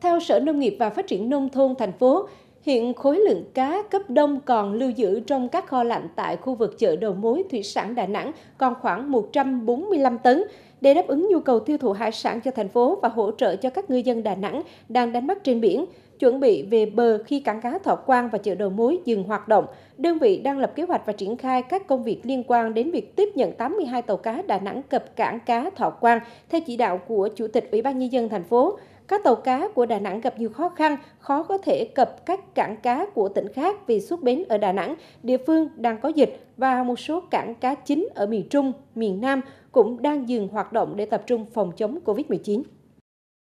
Theo Sở Nông nghiệp và Phát triển Nông thôn thành phố, hiện khối lượng cá cấp đông còn lưu giữ trong các kho lạnh tại khu vực chợ đầu mối thủy sản Đà Nẵng còn khoảng 145 tấn. Để đáp ứng nhu cầu tiêu thụ hải sản cho thành phố và hỗ trợ cho các ngư dân Đà Nẵng đang đánh bắt trên biển, chuẩn bị về bờ khi cảng cá Thọ Quang và chợ đầu mối dừng hoạt động, đơn vị đang lập kế hoạch và triển khai các công việc liên quan đến việc tiếp nhận 82 tàu cá Đà Nẵng cập cảng cá Thọ Quang theo chỉ đạo của Chủ tịch Ủy ban nhân dân thành phố. Các tàu cá của Đà Nẵng gặp nhiều khó khăn, khó có thể cập các cảng cá của tỉnh khác vì xuất bến ở Đà Nẵng, địa phương đang có dịch và một số cảng cá chính ở miền Trung, miền Nam cũng đang dừng hoạt động để tập trung phòng chống COVID-19.